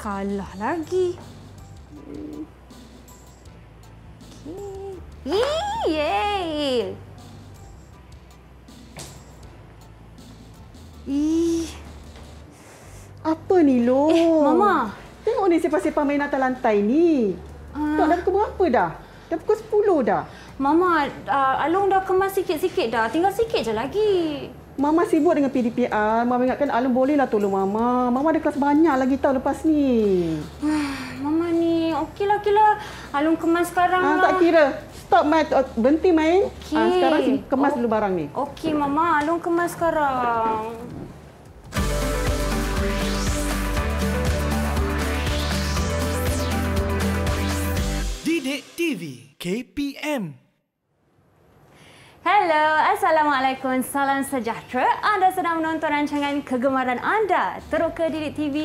kalah lagi. Hmm. Okay. Yeay! Apa ni, Lo? Eh, Mama. Tengok ni siapa siapa main atas lantai ni. Uh. Tak dah pukul berapa dah? Dah pukul 10 dah. Mama, uh, Along dah kemas sikit-sikit dah. Tinggal sikit je lagi. Mama sibuk dengan PDPR. Mama ingatkan Alun bolehlah tolong Mama. Mama ada kelas banyak lagi tau lepas ni. Mama ni okeylah okeylah. Alun kemas sekarang ah, Tak lah. kira. Stop main. Oh, berhenti main. Okay. Ah, sekarang si kemas oh. dulu barang ni. Okey Mama. Alun kemas sekarang. Didik TV KPM Hello, Assalamualaikum, salam sejahtera. Anda sedang menonton rancangan kegemaran anda, Teroka Didik TV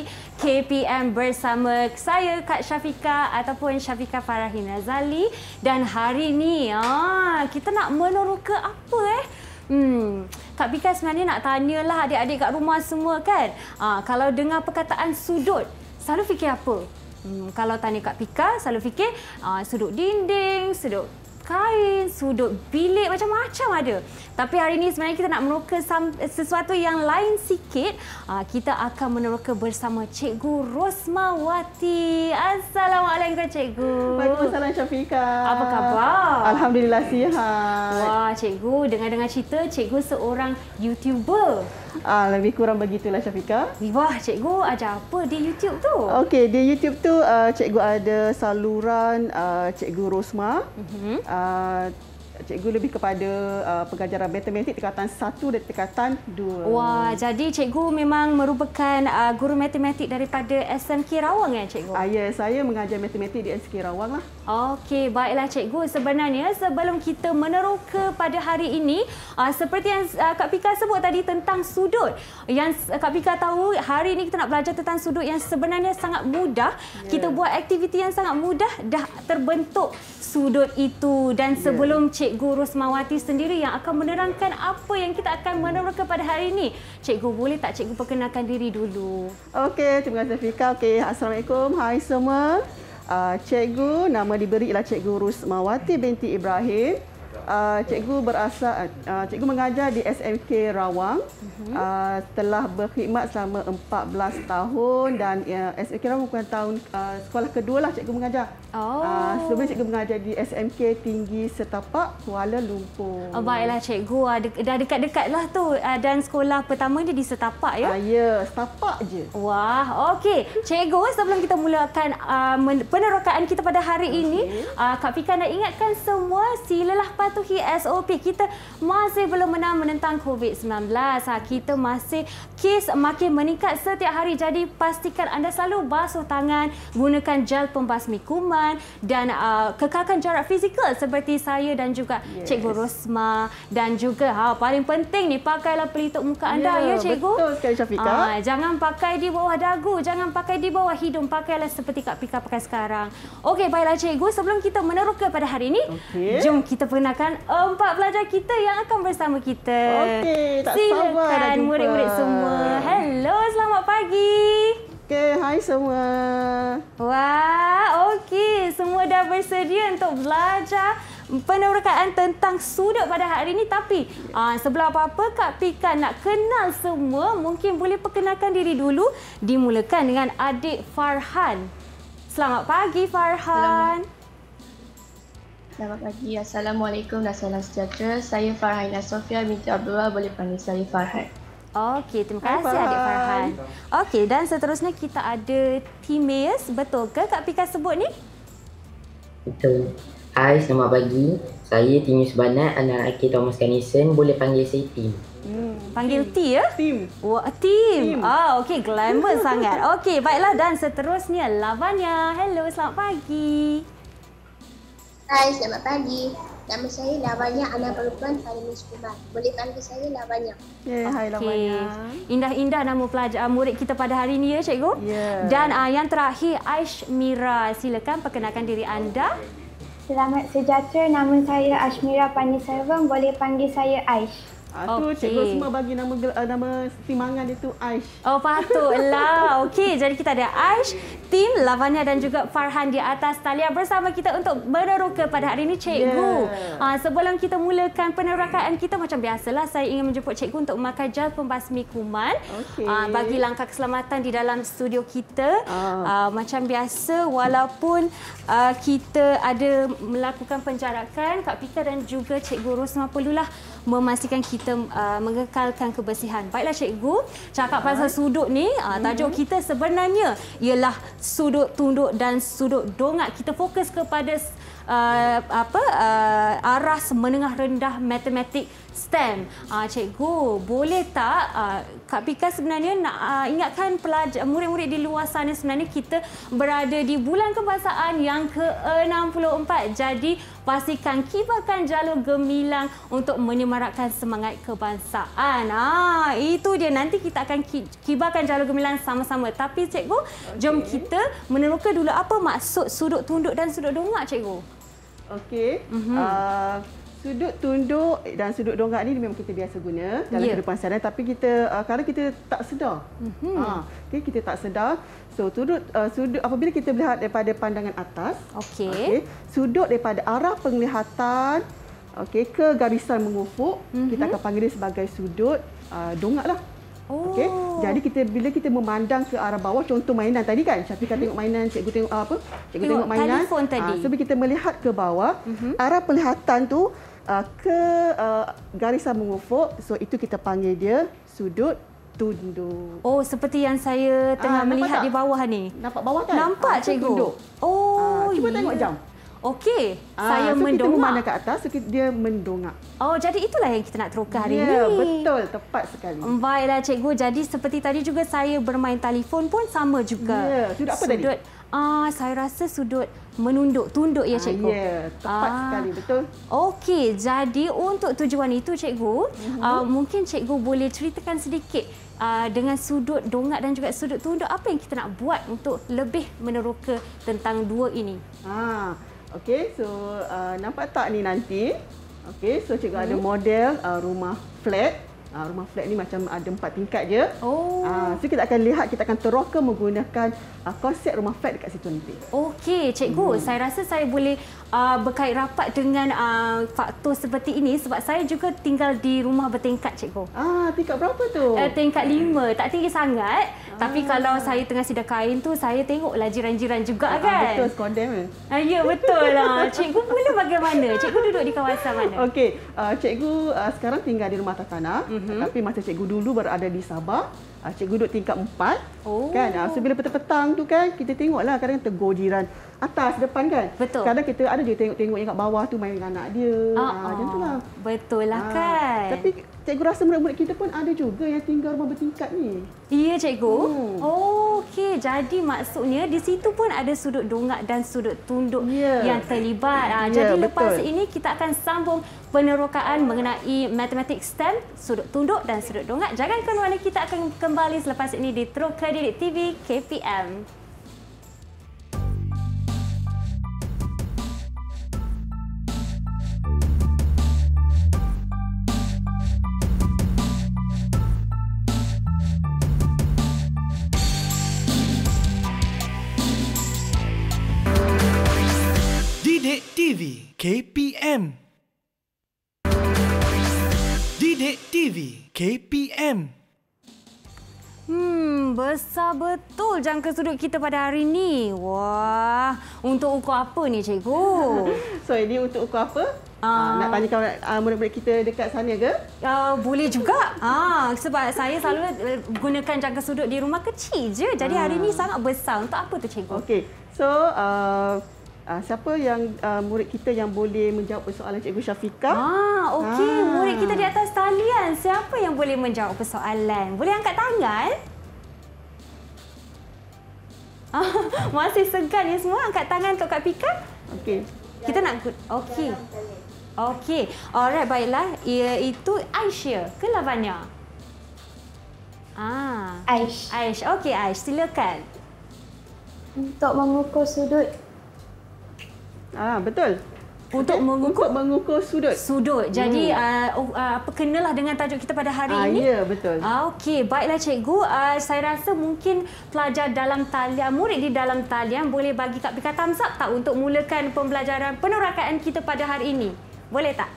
KPM bersama saya Kak Syafika ataupun Syafika Farahim Razali. Dan hari ini, ah, ha, kita nak meneroka apa eh? Hmm, Kak Pika sebenarnya nak tanyalah adik-adik kat rumah semua kan. Ah, kalau dengar perkataan sudut, selalu fikir apa? Hmm, kalau tanya Kak Pika, selalu fikir ah, sudut dinding, sudut kain, sudut bilik macam-macam ada. Tapi hari ini sebenarnya kita nak meroka sesuatu yang lain sikit. Ah, kita akan meneroka bersama Cikgu Rosmawati. Assalamualaikum Cikgu. Waalaikumsalam Syafika. Apa khabar? Alhamdulillah sihat. Wah Cikgu, dengar-dengar cerita Cikgu seorang YouTuber. Ah lebih kurang begitulah Syafika. Wah, cikgu ada apa di YouTube tu? Okey, di YouTube tu ah, cikgu ada saluran ah, cikgu Rosma. Uh mhm. -huh. uh cikgu lebih kepada uh, pengajaran matematik tingkatan 1 dan tingkatan 2. Wah, jadi cikgu memang merupakan uh, guru matematik daripada SMK Rawang ya cikgu? Uh, ya, yes, saya mengajar matematik di SMK Rawang lah. Okey, baiklah cikgu. Sebenarnya sebelum kita meneroka pada hari ini, uh, seperti yang uh, Kak Pika sebut tadi tentang sudut. Yang uh, Kak Pika tahu, hari ini kita nak belajar tentang sudut yang sebenarnya sangat mudah. Yeah. Kita buat aktiviti yang sangat mudah, dah terbentuk sudut itu. Dan ya. sebelum yeah. Cikgu Rosmawati sendiri yang akan menerangkan apa yang kita akan menerangkan pada hari ini. Cikgu boleh tak cikgu perkenalkan diri dulu? Okey, terima kasih Fika. Okey, assalamualaikum. Hai semua. Ah, cikgu, nama diberi ialah Cikgu Rosmawati binti Ibrahim. Ah, cikgu berasa, uh, cikgu mengajar di SMK Rawang uh, telah berkhidmat selama 14 tahun dan uh, ya, SMK Rawang bukan tahun uh, sekolah kedua lah cikgu mengajar. Oh. Uh, sebelum cikgu mengajar di SMK Tinggi Setapak Kuala Lumpur. Oh, baiklah cikgu uh, de- dah dekat lah tu uh, dan sekolah pertama dia di Setapak ya. Uh, ya, Setapak je. Wah, okey. Cikgu sebelum kita mulakan uh, penerokaan kita pada hari okay. ini, uh, Kak Fika nak ingatkan semua silalah pat- mematuhi SOP. Kita masih belum menang menentang COVID-19. Ha, kita masih kes makin meningkat setiap hari. Jadi pastikan anda selalu basuh tangan, gunakan gel pembasmi kuman dan uh, kekalkan jarak fizikal seperti saya dan juga yes. Cikgu Rosma. Dan juga ha, paling penting ni pakailah pelitup muka anda ya, ya Cikgu. Betul sekali Syafiqah. Uh, jangan pakai di bawah dagu, jangan pakai di bawah hidung. Pakailah seperti Kak Pika pakai sekarang. Okey, baiklah Cikgu. Sebelum kita meneroka pada hari ini, okay. jom kita perkenalkan dan empat pelajar kita yang akan bersama kita. Okey, tak sabar lah dah jumpa. murid-murid semua. Hello, selamat pagi. Okey, hai semua. Wah, okey. Semua dah bersedia untuk belajar penerukaan tentang sudut pada hari ini. Tapi yeah. aa, sebelum apa-apa, Kak Pika nak kenal semua. Mungkin boleh perkenalkan diri dulu. Dimulakan dengan adik Farhan. Selamat pagi, Farhan. Selamat. Selamat pagi. Assalamualaikum dan salam sejahtera. Saya Farhana Sofia binti Abdullah. Boleh panggil saya Farhan. Okey, terima kasih Hai, Farhan. adik Farhan. Okey, dan seterusnya kita ada Timaeus. Betul ke Kak Pika sebut ni? Betul. Hai, selamat pagi. Saya Timaeus Banat, anak AK Thomas Kanisen. Boleh panggil saya Tim. Hmm. Panggil T ya? Tim. Wah, Tim. Ah, okey. Glamour sangat. Okey, baiklah. Dan seterusnya, Lavanya. Hello, Selamat pagi. Hai, selamat pagi. Nama saya Lavanya anak perempuan dari Muskubar. Boleh panggil saya Lavanya. Yeah, ya. hai okay. Lavanya. Indah-indah nama pelajar murid kita pada hari ini ya, cikgu. Yeah. Dan uh, yang terakhir Mira. silakan perkenalkan diri anda. Selamat sejahtera. Nama saya Aishmira Panisarvan. Boleh panggil saya Aish. Ah, okay. cikgu semua bagi nama uh, nama timangan dia tu Aish. Oh patutlah. Okey, jadi kita ada Aish, tim Lavania dan juga Farhan di atas talian bersama kita untuk meneroka pada hari ini cikgu. Yeah. Uh, sebelum kita mulakan penerokaan kita macam biasalah saya ingin menjemput cikgu untuk memakai gel pembasmi kuman. Okay. Uh, ah, bagi langkah keselamatan di dalam studio kita. Uh. Uh, macam biasa walaupun uh, kita ada melakukan penjarakan Kak Pika dan juga cikgu Rosma perlulah memastikan kita uh, mengekalkan kebersihan. Baiklah cikgu, cakap pasal sudut ni, uh, mhm. tajuk kita sebenarnya ialah sudut tunduk dan sudut dongak. Kita fokus kepada uh, apa uh, aras menengah rendah matematik STEM. Uh, ah, cikgu, boleh tak uh, Kak Pika sebenarnya nak uh, ingatkan pelajar murid-murid di luar sana sebenarnya kita berada di bulan kebangsaan yang ke-64. Jadi pastikan kibarkan jalur gemilang untuk menyemarakkan semangat kebangsaan. Ah, itu dia nanti kita akan kibarkan jalur gemilang sama-sama. Tapi cikgu, okay. jom kita meneroka dulu apa maksud sudut tunduk dan sudut dongak cikgu. Okey. Uh -huh. uh sudut tunduk dan sudut dongak ni memang kita biasa guna dalam ya. kehidupan yeah. tapi kita uh, kalau kita tak sedar. mm Ha, ah, okay, kita tak sedar. So sudut uh, sudut apabila kita melihat daripada pandangan atas, okey. Okay, sudut daripada arah penglihatan okey ke garisan mengufuk, mm-hmm. kita akan panggil dia sebagai sudut uh, dongaklah. Oh. Okey. Jadi kita bila kita memandang ke arah bawah contoh mainan tadi kan? Syafiq mm tengok mainan, cikgu tengok apa? Cikgu tengok, tengok mainan. Telefon ah, so bila kita melihat ke bawah, mm-hmm. arah penglihatan tu uh, ke uh, garisan mengufuk. So itu kita panggil dia sudut tunduk. Oh, seperti yang saya tengah uh, melihat tak? di bawah ni. Nampak bawah kan? Nampak, uh, cikgu. Tunduk. Oh, ah, iya. cuba tengok jam. Okey, uh, saya so mendongak. Kita ke atas, so kita, dia mendongak. Oh, jadi itulah yang kita nak terukar hari yeah, ini. Ya, betul. Tepat sekali. Mm, baiklah, cikgu. Jadi seperti tadi juga saya bermain telefon pun sama juga. Ya, yeah. sudut apa sudut, tadi? Uh, saya rasa sudut menunduk, tunduk ya ah, cikgu. Ya, yeah, tepat ah. sekali, betul. Okey, jadi untuk tujuan itu cikgu, mm -hmm. uh, mungkin cikgu boleh ceritakan sedikit uh, dengan sudut dongak dan juga sudut tunduk, apa yang kita nak buat untuk lebih meneroka tentang dua ini? Ah, Okey, so uh, nampak tak ni nanti? Okey, so cikgu -hmm. ada mhm. model uh, rumah flat. Uh, rumah flat ni macam ada empat tingkat je. Oh. Uh, so kita akan lihat, kita akan teroka menggunakan uh, konsep rumah flat dekat situ nanti. Okey, cikgu. Hmm. Saya rasa saya boleh uh, berkait rapat dengan uh, faktor seperti ini sebab saya juga tinggal di rumah bertingkat cikgu. Ah, tingkat berapa tu? Uh, tingkat lima. Hmm. Tak tinggi sangat. Ah. Tapi kalau saya tengah sidak kain tu saya tengoklah jiran-jiran juga ah, kan. Betul sekondem eh. Uh, ya betul lah. Cikgu pula bagaimana? Cikgu duduk di kawasan mana? Okey. Uh, cikgu uh, sekarang tinggal di rumah tanah, mhm. uh-huh. tapi masa cikgu dulu berada di Sabah. Ah uh, cikgu duduk tingkat empat, Oh. Kan? Ah uh, so bila petang-petang tu kan kita tengoklah kadang tegur jiran atas depan kan. Betul. Kadang kita ada je tengok-tengok yang kat bawah tu main dengan anak dia. Ah uh, uh, macam itulah. Betul lah ah, kan. Tapi Cikgu rasa murid-murid kita pun ada juga yang tinggal rumah bertingkat ni. Iya, cikgu. Oh, okey. Jadi maksudnya di situ pun ada sudut dongak dan sudut tunduk yeah. yang terlibat. Yeah, ya, Jadi betul. lepas ini kita akan sambung penerokaan mengenai matematik STEM, sudut tunduk dan sudut dongak. Jangan ke mana kita akan kembali selepas ini di True Credit TV KPM. Didik TV KPM Didik TV KPM Hmm, besar betul jangka sudut kita pada hari ini. Wah, untuk ukur apa ni, cikgu? so, ini untuk ukur apa? Uh, nak tanya kalau uh, ah, murid-murid kita dekat sana ke? Uh, boleh juga. Ah, sebab saya selalu eh, gunakan jangka sudut di rumah kecil je. Jadi uh. hari ini sangat besar. Untuk apa tu cikgu? Okey. So, uh, Uh, siapa yang uh, murid kita yang boleh menjawab persoalan Cikgu Syafika? Ah, okey, ah. murid kita di atas talian. Siapa yang boleh menjawab persoalan? Boleh angkat tangan? Ah, masih segan ya semua angkat tangan untuk Kak Pika? Okey. Kita nak okey. Okey. Alright, baiklah. Ia itu Aisyah ke Lavanya? Ah, Aish. Aish. Okey, Aish, silakan. Untuk mengukur sudut Ah betul. Untuk mengukur, untuk mengukur sudut. Sudut. Jadi hmm. uh, uh, kenalah dengan tajuk kita pada hari ah, ini. Ya, betul. Ah, okey, baiklah cikgu. Uh, saya rasa mungkin pelajar dalam talian, murid di dalam talian boleh bagi Kak Pika thumbs tak untuk mulakan pembelajaran penerakaan kita pada hari ini? Boleh tak?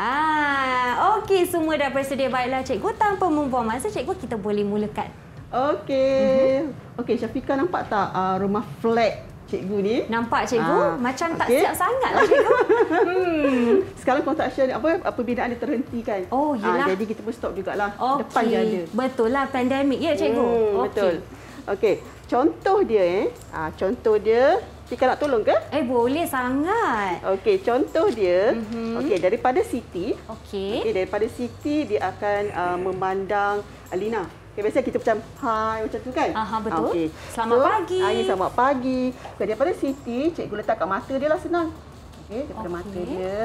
Ah, Okey, semua dah bersedia. Baiklah cikgu. Tanpa membuang masa, cikgu kita boleh mulakan. Okey. Mm -hmm. Okey, syafika nampak tak uh, rumah flat cikgu ni. Nampak cikgu ah. macam tak okay. siap sangatlah cikgu. Hmm. Sekarang construction apa apa bidang dia terhenti kan. Oh, iyalah. Ah, jadi kita pun stop jugaklah. Okay. Depan dia ada. Betul lah pandemik ya cikgu. Hmm, okay. Betul. Okey. Contoh dia eh. Ah, contoh dia Cikgu nak tolong ke? Eh boleh sangat. Okey, contoh dia. Mm-hmm. Okey, daripada Siti. Okey. Okey, daripada Siti dia akan uh, memandang Alina. Okay, biasanya kita macam hai macam tu kan? Aha, betul. Okay. Selamat so, pagi. Hai, ah, ya, selamat pagi. Okay, daripada Siti, cikgu letak kat mata dia lah senang. Okay, daripada okay. mata dia.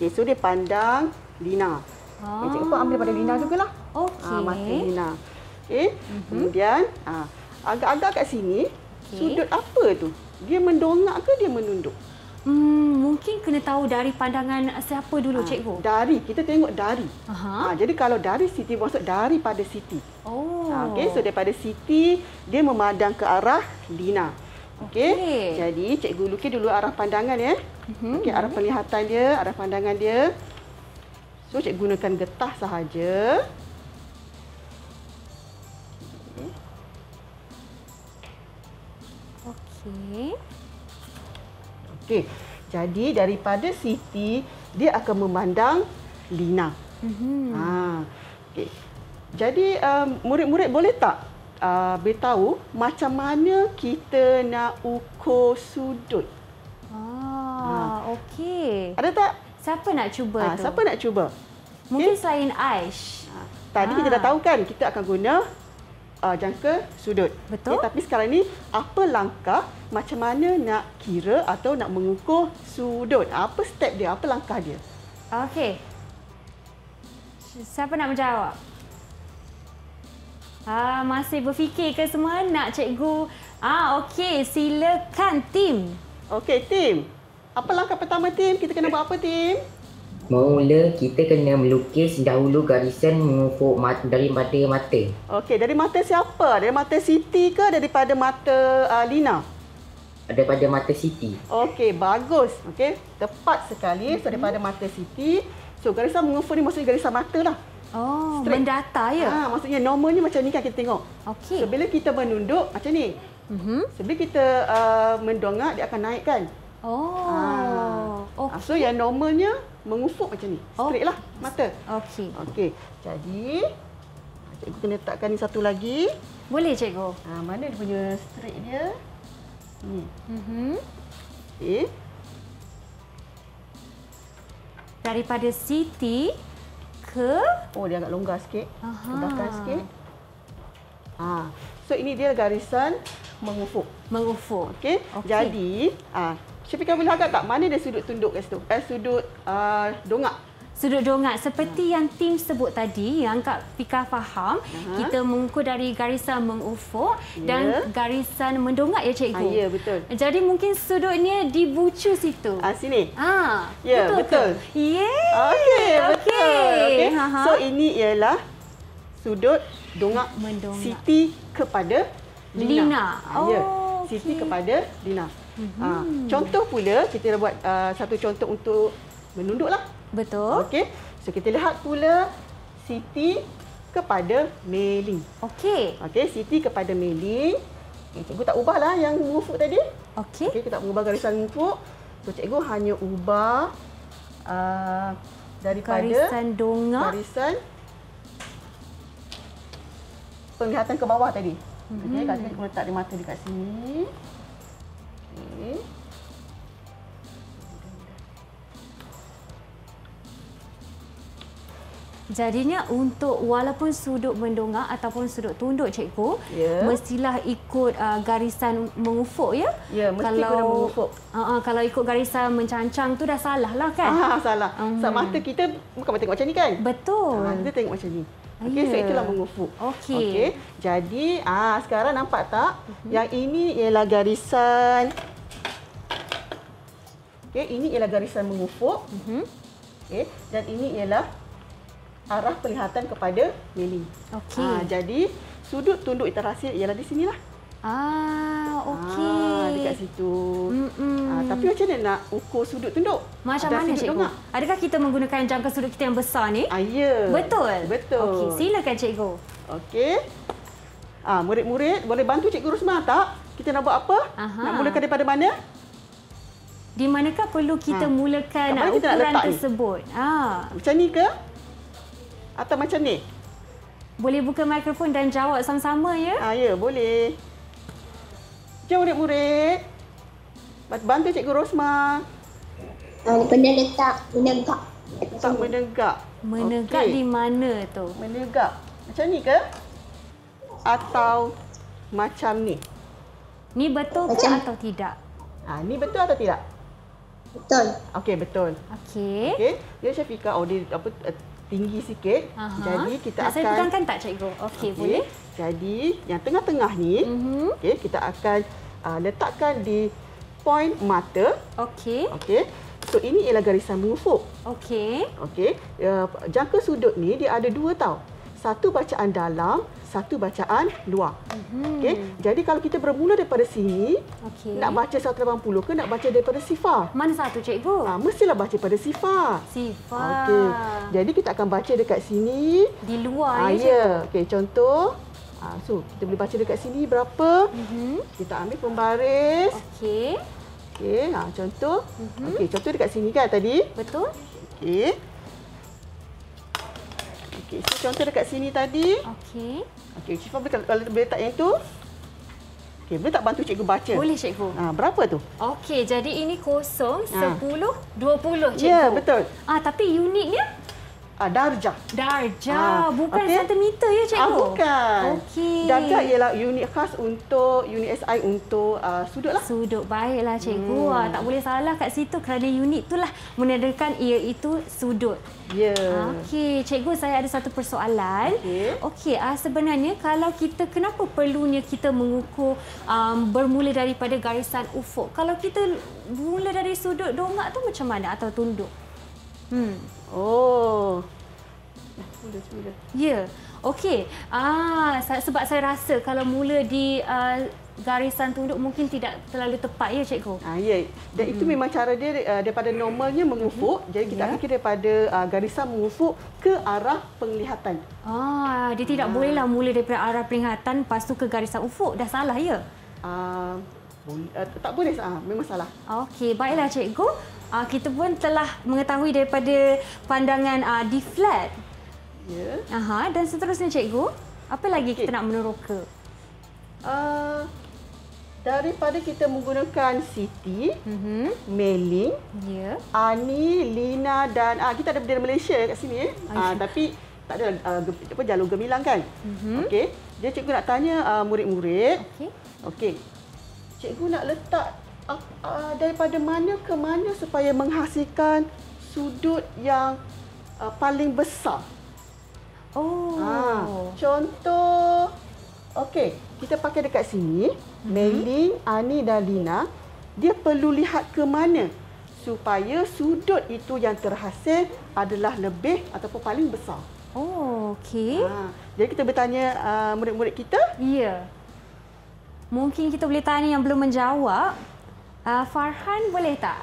Okay, so dia pandang Lina. Ah. Okay, cikgu pun ambil daripada Lina jugalah. Okay. Ah, mata Lina. Okay, mm-hmm. kemudian ah, agak-agak kat sini, okay. sudut apa tu? Dia mendongak ke dia menunduk? Hmm, mungkin kena tahu dari pandangan siapa dulu ha, cikgu? Dari, kita tengok dari. Ha, jadi kalau dari Siti maksud daripada Siti. Oh. Ha, okay, so daripada Siti dia memandang ke arah Lina. Okey. Okay. Jadi cikgu lukis dulu arah pandangan ya. Mm-hmm. Okey, arah mhm. penglihatan dia, arah pandangan dia. So cikgu gunakan getah sahaja. Okey. Okay. Okey. Jadi daripada Siti dia akan memandang Lina. Mhm. Ha. Okey. Jadi um, murid-murid um, boleh tak uh, beritahu macam mana kita nak ukur sudut? Ah, ha. okey. Ada tak? Siapa nak cuba ha, tu? siapa nak cuba? Mungkin okay. selain Aish. Ha. Tadi ha. kita dah ah. tahu kan kita akan guna uh, jangka sudut. Betul. Okay, tapi sekarang ni apa langkah macam mana nak kira atau nak mengukur sudut. Apa step dia? Apa langkah dia? Okey. Siapa nak menjawab? Ah, masih berfikir ke semua nak cikgu? Ah, okey, silakan tim. Okey, tim. Apa langkah pertama tim? Kita kena buat apa tim? Mula kita kena melukis dahulu garisan mengukur mat- dari mata mata. Okey, dari mata siapa? Dari mata Siti ke daripada mata uh, Lina? daripada Mata City. Okey, bagus. Okey, tepat sekali. Mm-hmm. So daripada Mata City. So garisan mengumpul ni maksudnya garisan mata lah. Oh, Straight. mendata ya. Ha, maksudnya normal ni macam ni kan kita tengok. Okey. So bila kita menunduk macam ni. Hmm. So bila kita uh, mendongak dia akan naik kan? Oh. Ha. Okay. Ah, so yang normalnya mengusuk macam ni. Straight lah, oh. lah mata. Okey. Okey. Jadi cikgu kena letakkan ni satu lagi. Boleh cikgu. Ha, mana dia punya straight dia? Hmm. Okay. Eh? Daripada Siti ke... Oh, dia agak longgar sikit. Lebahkan sikit. Ha. So, ini dia garisan mengufuk. Mengufuk. Okey. Okay. Jadi, ha. Ah, Syafiq Kamil agak tak? Mana dia sudut tunduk kat situ? Eh, sudut uh, dongak sudut dongak seperti hmm. yang tim sebut tadi yang Kak Pika faham uh-huh. kita mengukur dari garisan mengufuk yeah. dan ya. garisan mendongak ya cikgu. Ah, ya yeah, betul. Jadi mungkin sudutnya di bucu situ. Ah sini. Ah. Ya yeah, betul. Ye. Okey betul. Okey. So ini ialah sudut dongak mendongak. Siti kepada Lina. Lina. Ah, ya. Oh. Yeah. Siti okay. kepada Lina. hmm Ha, contoh pula kita buat uh, satu contoh untuk menunduklah. Betul. Okey. So kita lihat pula Siti kepada Meli. Okey. Okey, Siti kepada Meli. Okay, eh, cikgu tak ubahlah yang mufuk tadi. Okey. Okey, kita tak ubah garisan mufuk. So cikgu hanya ubah uh, daripada garisan dongak. Garisan penglihatan ke bawah tadi. Okey, hmm. kat sini letak di mata dekat sini. Jadinya untuk walaupun sudut mendongak ataupun sudut tunduk cikgu, ya. mestilah ikut uh, garisan mengufuk ya. Ya, mesti kalau, kena mengufuk. Uh, uh, kalau ikut garisan mencancang tu dah salah lah kan? Ah, salah. Um. Sebab mata kita bukan mata tengok macam ni kan? Betul. Ha, kita tengok macam ni. Okey, ah, ya. so itulah mengufuk. Okey. Okay. Jadi, ah sekarang nampak tak? Uh-huh. Yang ini ialah garisan Okey, ini ialah garisan mengufuk. Mhm. Uh-huh. Okey, dan ini ialah arah penglihatan kepada Meli. Okey. Ha, jadi sudut tunduk iterasi ialah di sinilah. Ah, okey. Ha, dekat situ. Ha, tapi macam mana nak ukur sudut tunduk? Macam Ada mana cikgu? Dongak? Adakah kita menggunakan jangka sudut kita yang besar ni? Ah, ya. Betul. Betul. Okey, silakan cikgu. Okey. Ah, ha, murid-murid boleh bantu cikgu Rusma tak? Kita nak buat apa? Aha. Nak mulakan daripada mana? Di manakah perlu kita ha. mulakan ukuran tersebut? Ha. Macam ni ke? Atau macam ni? Boleh buka mikrofon dan jawab sama-sama, ya? Ah, ya, boleh. Jom, murid-murid. Bantu Cikgu Rosma. Ah, menegak. Menegak. Tak menegak. Menegak okay. di mana tu? Menegak. Macam ni ke? Atau macam ni? Ni betul ke atau tidak? Ah, ni betul atau tidak? Betul. Okey, betul. Okey. Okey. Dia Syafika. Oh, dia apa? Eh, tinggi sikit. Aha. Jadi kita Nak akan Saya pegangkan tak cikgu? Okey, okay. boleh. Jadi yang tengah-tengah ni, mm-hmm. okey, kita akan uh, letakkan di point mata. Okey. Okey. So ini ialah garisan mengufuk. Okey. Okey. Uh, jangka sudut ni dia ada dua tau. Satu bacaan dalam, satu bacaan luar. Mm-hmm. Okey. Jadi kalau kita bermula daripada sini, okay. nak baca 180 ke nak baca daripada sifa? Mana satu cikgu? Ha, mestilah baca pada sifa. Sifa. Okay. Jadi kita akan baca dekat sini di luar ha, ya. ya. Okey, contoh ha, so kita boleh baca dekat sini berapa? Mm-hmm. Kita ambil pembaris. Okay. Okay. ha, contoh. Mm-hmm. Okey, contoh dekat sini kan tadi? Betul. Okay. Okay so contoh dekat sini tadi. Okey. Okey, Cik Fah boleh, boleh, boleh letak yang itu. Okey, boleh tak bantu cikgu baca? Boleh, cikgu. Ha, berapa tu? Okey, jadi ini kosong 10 ha. 20 cikgu. Ya, betul. Ah, tapi unitnya? Ah, darjah. Darjah. Ah, bukan okay. sentimeter ya, cikgu? Ah, bukan. Okey. Darjah ialah unit khas untuk, unit SI untuk uh, sudut. Lah. Sudut. Baiklah, cikgu. Hmm. Ah, tak boleh salah kat situ kerana unit itulah menandakan ia itu sudut. Ya. Yeah. Okey, cikgu saya ada satu persoalan. Okey. Okay, ah, sebenarnya kalau kita, kenapa perlunya kita mengukur um, bermula daripada garisan ufuk? Kalau kita mula dari sudut dongak tu macam mana atau tunduk? Hmm. Oh, sudah-sudah. Ya. Okey. Ah, sebab saya rasa kalau mula di uh, garisan tunduk mungkin tidak terlalu tepat ya cikgu. Ah ya. Dan itu hmm. memang cara dia ah, daripada normalnya mengufuk. Hmm. Jadi kita ya. fikir ya. daripada ah, garisan mengufuk ke arah penglihatan. Ah dia tidak ah. bolehlah mula daripada arah penglihatan lepas tu ke garisan ufuk dah salah ya. Ah tak boleh sah. memang salah. Okey baiklah cikgu. Ah kita pun telah mengetahui daripada pandangan ah D flat. Ya. Aha, dan seterusnya cikgu, apa lagi okay. kita nak meneroka? Uh, daripada kita menggunakan Siti, mm-hmm. Meling, yeah. Ani, Lina dan uh, kita ada bendera Malaysia kat sini. Eh? Uh, tapi tak ada uh, gem, apa, jalur gemilang kan? Mm-hmm. Okey. Jadi cikgu nak tanya uh, murid-murid. Okey. Okay. Cikgu nak letak uh, uh, daripada mana ke mana supaya menghasilkan sudut yang uh, paling besar Oh. Ha, contoh okey, kita pakai dekat sini. Mm-hmm. Mailing Ani dan Lina, dia perlu lihat ke mana supaya sudut itu yang terhasil adalah lebih ataupun paling besar. Oh, okey. Ha, jadi kita bertanya uh, ah, murid-murid kita? Ya. Yeah. Mungkin kita boleh tanya yang belum menjawab. Uh, Farhan boleh tak?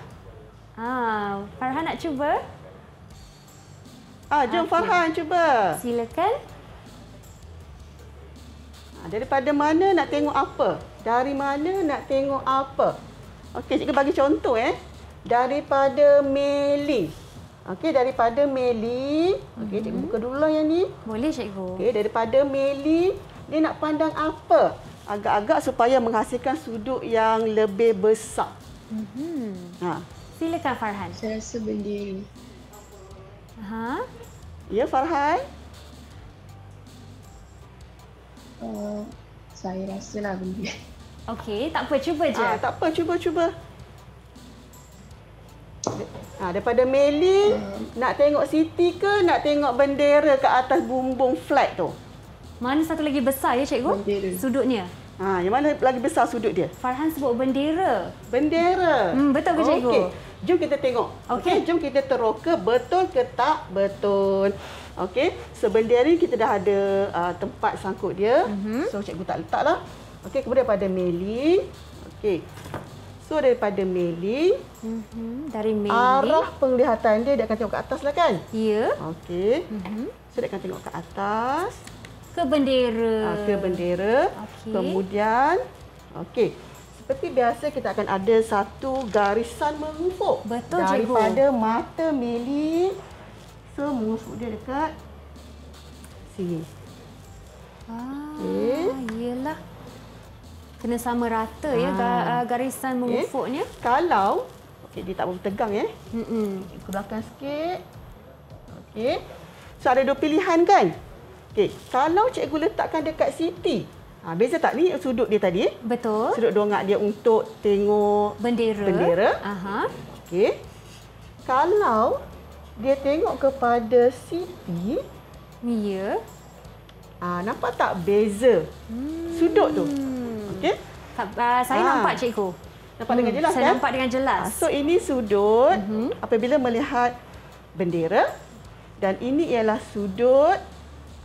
Ah, Farhan nak cuba? Ah, jom okay. Farhan cuba. Silakan. Ah, daripada mana nak tengok apa? Dari mana nak tengok apa? Okey, cikgu bagi contoh eh. Daripada Meli. Okey, daripada Meli. Okey, cikgu mm-hmm. buka dulu lah yang ni. Boleh, cikgu. Okey, daripada Meli, dia nak pandang apa? Agak-agak supaya menghasilkan sudut yang lebih besar. Hmm. Ha. Silakan Farhan. Saya rasa benda ni. Ha? Ya Farhan? Uh, saya rasa lah benda. Okey, tak apa cuba je. Ah, tak apa cuba cuba. Ah, daripada Meli uh, nak tengok siti ke nak tengok bendera ke atas bumbung flat tu? Mana satu lagi besar ya cikgu? Bendera. Sudutnya. Ah, yang mana lagi besar sudut dia? Farhan sebut bendera. Bendera. Hmm, betul ke cikgu? Okay. Jom kita tengok. Okey. Okay, jom kita teroka betul ke tak betul. Okey. Sebenarnya ni kita dah ada uh, tempat sangkut dia. Mm -hmm. So cikgu tak letak lah. Okey. Kemudian pada Meli. Okey. So daripada Meli. Mm -hmm. Dari Meli. Arah penglihatan dia dia akan tengok ke atas lah kan? Ya. Yeah. Okey. Mm -hmm. So dia akan tengok ke atas. Ke bendera. Ha, ke bendera. Okey. Kemudian. Okey. Seperti biasa kita akan ada satu garisan mengumpuk Betul cikgu Daripada cikgu. mata Meli So mengumpuk dia dekat sini Ah, okay. Yelah Kena sama rata ya, ah. ya garisan mengumpuknya okay. Kalau okay, Dia tak boleh tegang ya eh. mm -mm. Ke belakang sikit okay. So ada dua pilihan kan okay. Kalau cikgu letakkan dekat Siti Ha, beza tak ni sudut dia tadi? Betul. Sudut dongak dia untuk tengok bendera. Bendera. Aha. Okey. Kalau dia tengok kepada Siti, ya. Ah, ha, nampak tak beza? Hmm. Sudut tu. Okey. Uh, saya ha. nampak cikgu. Nampak dengan hmm, jelas Saya kan? nampak dengan jelas. Ha, so ini sudut uh-huh. apabila melihat bendera dan ini ialah sudut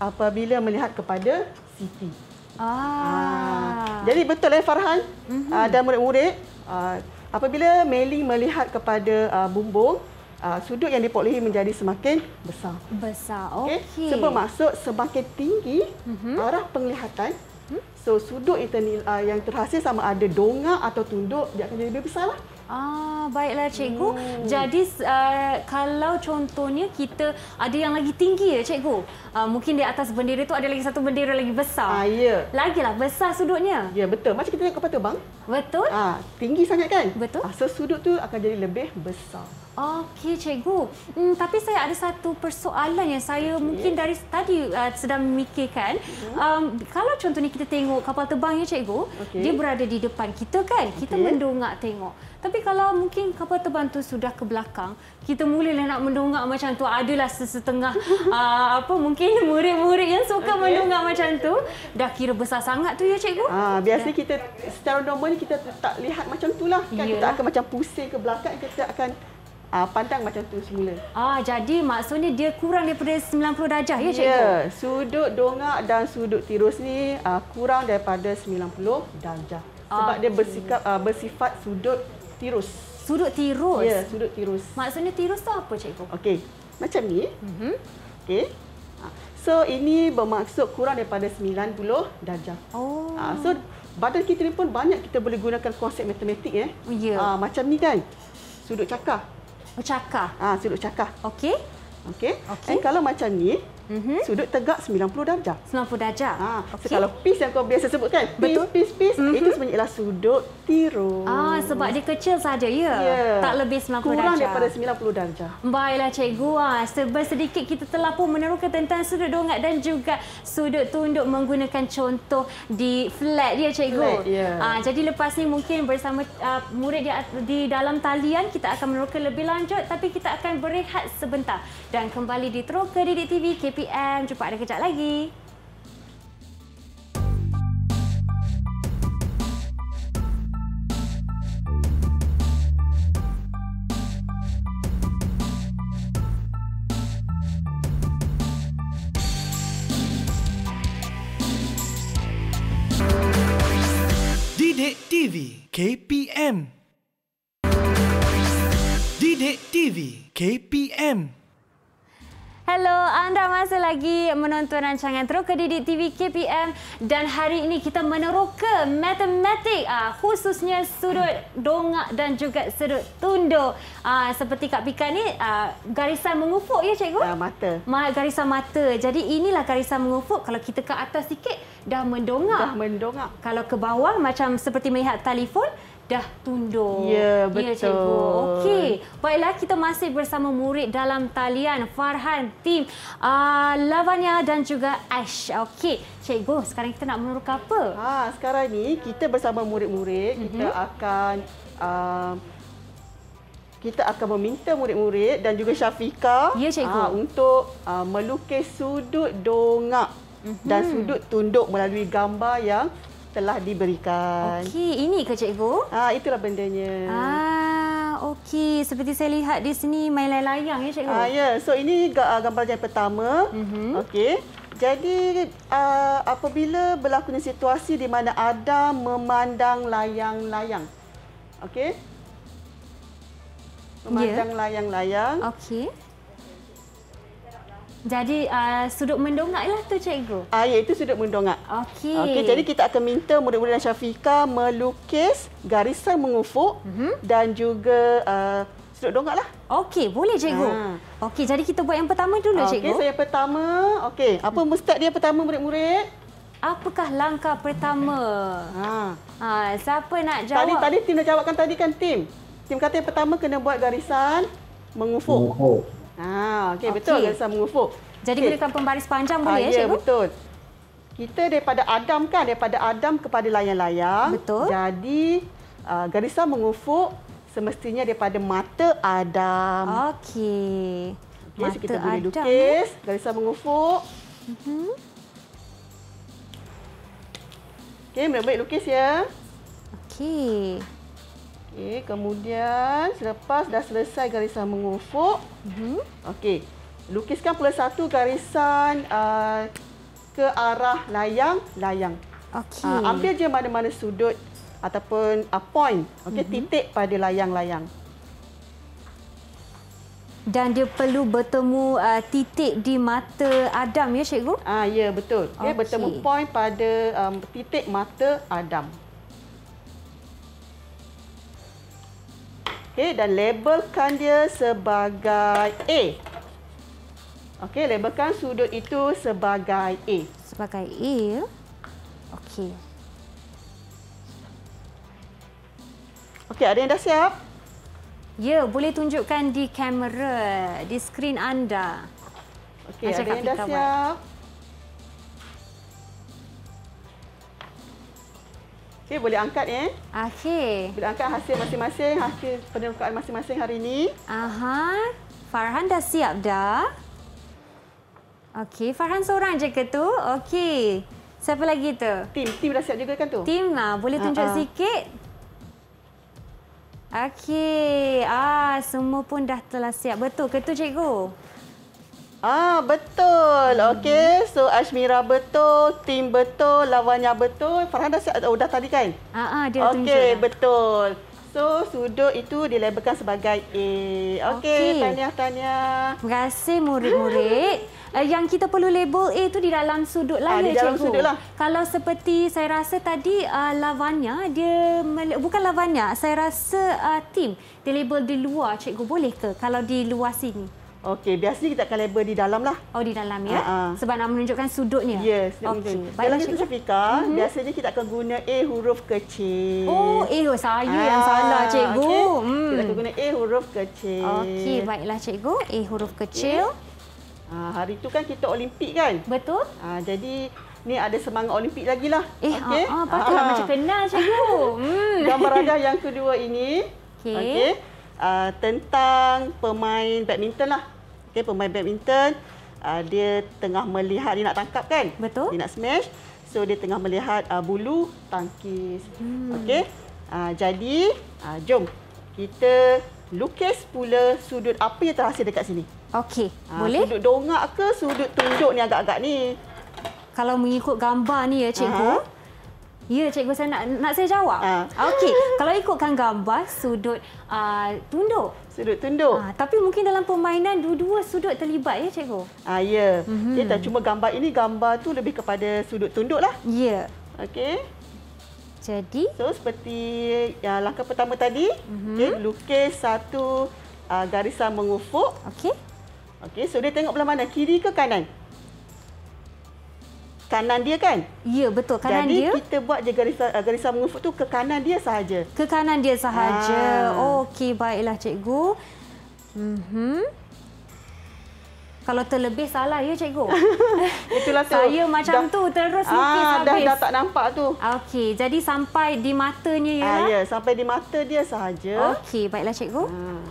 apabila melihat kepada Siti. Ah. Jadi betul eh Farhan mm-hmm. dan murid-murid ah, apabila Meli melihat kepada bumbung Uh, sudut yang diperolehi menjadi semakin besar. Besar, okey. Okay. Sebab masuk semakin tinggi uh-huh. arah penglihatan. Uh-huh. So, sudut yang, uh, yang terhasil sama ada dongak atau tunduk, dia akan jadi lebih besar lah. Ah, baiklah cikgu. Hmm. Jadi uh, kalau contohnya kita ada yang lagi tinggi ya cikgu. Uh, mungkin di atas bendera tu ada lagi satu bendera lagi besar. Ah, ya. Lagilah besar sudutnya. Ya, betul. Macam kita tengok kepala bang. Betul. Ah, tinggi sangat kan? Betul. Ah, so sudut tu akan jadi lebih besar. Okey, cikgu. Hmm, tapi saya ada satu persoalan yang saya okay. mungkin dari tadi uh, sedang memikirkan. Mm-hmm. Um, kalau contohnya kita tengok kapal terbang ya, cikgu, okay. dia berada di depan kita kan? Kita okay. mendongak tengok. Tapi kalau mungkin kapal terbang tu sudah ke belakang, kita mulalah nak mendongak macam tu. Adalah sesetengah uh, apa mungkin murid-murid yang suka okay. mendongak macam tu. Dah kira besar sangat tu ya cikgu? Ah, biasa kita secara normal kita tak lihat macam itulah kan. Kita akan macam pusing ke belakang kita akan uh, ah, pantang macam tu semula. Ah jadi maksudnya dia kurang daripada 90 darjah ya cikgu. Ya, sudut dongak dan sudut tirus ni uh, kurang daripada 90 darjah. Sebab okay. dia ah. bersikap uh, bersifat sudut tirus. Sudut tirus. Ya, sudut tirus. Maksudnya tirus tu apa cikgu? Okey. Macam ni. Mhm. Okey. So ini bermaksud kurang daripada 90 darjah. Oh. Uh, so badan kita ni pun banyak kita boleh gunakan konsep matematik eh. Ya. Yeah. Uh, macam ni kan. Sudut cakar. Oh, cakar. Ah, ha, sirup cakar. Okey. Okey. Okay. Kalau macam ni, -hmm. sudut tegak 90 darjah. 90 darjah. Ha, ah, okay. Kalau piece yang kau biasa sebutkan, piece, piece, piece, mm -hmm. itu sebenarnya ialah sudut tiru. Ah, sebab dia kecil saja ya? Yeah. Tak lebih 90 Kurang darjah. Kurang daripada 90 darjah. Baiklah, cikgu. Ah, sebab sedikit kita telah pun menerokan tentang sudut dongak dan juga sudut tunduk menggunakan contoh di flat dia, cikgu. Flat, yeah. Ya. ha, jadi lepas ni mungkin bersama uh, murid di, di dalam talian, kita akan menerokan lebih lanjut. Tapi kita akan berehat sebentar. Dan kembali di Teroka Didik TV, KP KPM, Jumpa anda kejap lagi. TV KPM Didik TV KPM Hello, anda masih lagi menonton rancangan Teroka Didi TV KPM dan hari ini kita meneroka matematik ah, khususnya sudut dongak dan juga sudut tunduk. Ah, seperti Kak Pika ni ah, garisan mengupuk ya cikgu? Mata. Garisan mata. Jadi inilah garisan mengupuk. Kalau kita ke atas sikit, dah mendongak. Dah mendongak. Kalau ke bawah macam seperti melihat telefon, dah tunduk. Ya, betul. Ya, cikgu. Okey. Baiklah, kita masih bersama murid dalam talian. Farhan, Tim, uh, ah, Lavanya dan juga Ash. Okey, cikgu, sekarang kita nak menurut apa? Ha, sekarang ni kita bersama murid-murid. Kita mm -hmm. akan... Uh, kita akan meminta murid-murid dan juga Syafika ya, aa, ah, untuk aa, melukis sudut dongak mm -hmm. dan sudut tunduk melalui gambar yang telah diberikan. Okey, ini ke cikgu? Ah, ha, itulah bendanya. Ah, okey. Seperti saya lihat di sini main layang-layang ya cikgu. Ah, ya. Yeah. So ini ah, gambar yang pertama. Mm -hmm. Okey. Jadi uh, apabila berlaku situasi di mana ada memandang layang-layang. Okey. Ya. Memandang layang-layang. Yeah. Okey. Jadi uh, sudut mendongak lah tu cikgu. Ah ya itu sudut mendongak. Okey. Okey jadi kita akan minta murid-murid Syafika melukis garisan mengufuk mm-hmm. dan juga uh, sudut dongak lah. Okey, boleh cikgu. Ha. Okey, jadi kita buat yang pertama dulu okay, cikgu. Okey, saya pertama. Okey, apa mustad dia pertama murid-murid? Apakah langkah pertama? Ha. Ha, siapa nak jawab? Tadi tadi tim dah jawabkan tadi kan tim. Tim kata yang pertama kena buat garisan mengufuk. Mengufuk. Ah, okey okay. betul rasa mengufuk. Jadi okay. gunakan pembaris panjang boleh ah, eh, ya, cikgu? Ya, betul. Kita daripada Adam kan, daripada Adam kepada layang-layang. Betul. Jadi uh, ah, garisan mengufuk semestinya daripada mata Adam. Okey. Okay, mata Adam. boleh Adam. Lukis. Ya? Eh. Garisan mengufuk. Uh mhm. -huh. Okey, baik lukis ya. Okey. Okey, kemudian selepas dah selesai garisan mengufuk, mm-hmm. okey, lukiskan pula satu garisan uh, ke arah layang-layang. Okey. Uh, ambil je mana-mana sudut ataupun a uh, point, okey, mm-hmm. titik pada layang-layang. Dan dia perlu bertemu uh, titik di mata Adam ya, cikgu? Ah, uh, ya, betul. Okay. Ya, bertemu point pada um, titik mata Adam. Okey dan labelkan dia sebagai A. Okey, labelkan sudut itu sebagai A. Sebagai A. Okey. Okey, ada yang dah siap? Ya, boleh tunjukkan di kamera, di skrin anda. Okey, ada Kak yang dah siap? Buat. Okey, boleh angkat ya. Eh? Okey. Boleh angkat hasil masing-masing, hasil penerukaan masing-masing hari ini. Aha. Farhan dah siap dah. Okey, Farhan seorang je ke tu? Okey. Siapa lagi tu? Tim, tim dah siap juga kan tu? Tim lah, boleh tunjuk uh -uh. sikit. Okey. Ah, semua pun dah telah siap. Betul ke tu cikgu? Ah betul. Hmm. Okey, so Ashmira betul, tim betul, lawannya betul. Farhan dah oh, dah tadi kan? Ha ah, dia tunjuk. Okey, betul. So sudut itu dilabelkan sebagai A. Okey, okay. tanya-tanya. Terima kasih murid-murid. Hmm. Eh, yang kita perlu label A itu di dalam sudut lah ha, ya, cikgu. lah. Kalau seperti saya rasa tadi uh, ah, lawannya, dia bukan lawannya, saya rasa uh, tim, dia label di luar cikgu boleh ke kalau di luar sini? Okey, biasanya kita akan label di dalam lah. Oh, di dalam ya. Uh-huh. Sebab nak menunjukkan sudutnya. Yes. Okey. Dalam itu Syafika, mm biasanya kita akan guna A huruf kecil. Oh, A saya ah, yang salah, cikgu. Okay. Hmm. Kita akan guna A huruf kecil. Okey, baiklah cikgu. A huruf kecil. Okay. Uh, hari itu kan kita Olimpik kan? Betul. Uh, jadi ni ada semangat Olimpik lagi lah. Eh, okay. uh-uh, ah, ah, patutlah uh macam kenal cikgu. Hmm. Gambar radar yang kedua ini. Okey. Okay uh, tentang pemain badminton lah. Okay, pemain badminton uh, dia tengah melihat dia nak tangkap kan? Betul. Dia nak smash. So dia tengah melihat uh, bulu tangkis. Hmm. Okey. Uh, jadi, uh, jom kita lukis pula sudut apa yang terhasil dekat sini. Okey, uh, boleh? Sudut dongak ke sudut tunjuk ni agak-agak ni? Kalau mengikut gambar ni ya cikgu. Uh-huh. Ya, cikgu saya nak nak saya jawab. Ha. Okey, kalau ikutkan gambar sudut uh, tunduk. Sudut tunduk. Ha, tapi mungkin dalam permainan dua-dua sudut terlibat ya, cikgu. Ah ya. Mm-hmm. Dia tak cuma gambar ini, gambar tu lebih kepada sudut tunduklah. Ya. Okey. Jadi, so seperti ya, langkah pertama tadi, mm-hmm. okay, lukis satu uh, garisan mengufuk. Okey. Okey, so dia tengok belah mana? Kiri ke kanan? kanan dia kan? Ya, betul. Kanan Jadi, dia. Jadi kita buat je garis uh, garis mengufuk tu ke kanan dia sahaja. Ke kanan dia sahaja. Oh, Okey, baiklah cikgu. Mhm. Mm kalau terlebih salah ya cikgu. Itulah tu. Saya macam dah, tu terus lukis ah, habis. Dah, dah tak nampak tu. Okey, jadi sampai di matanya ya. Ah, ya, sampai di mata dia sahaja. Okey, baiklah cikgu. Hmm.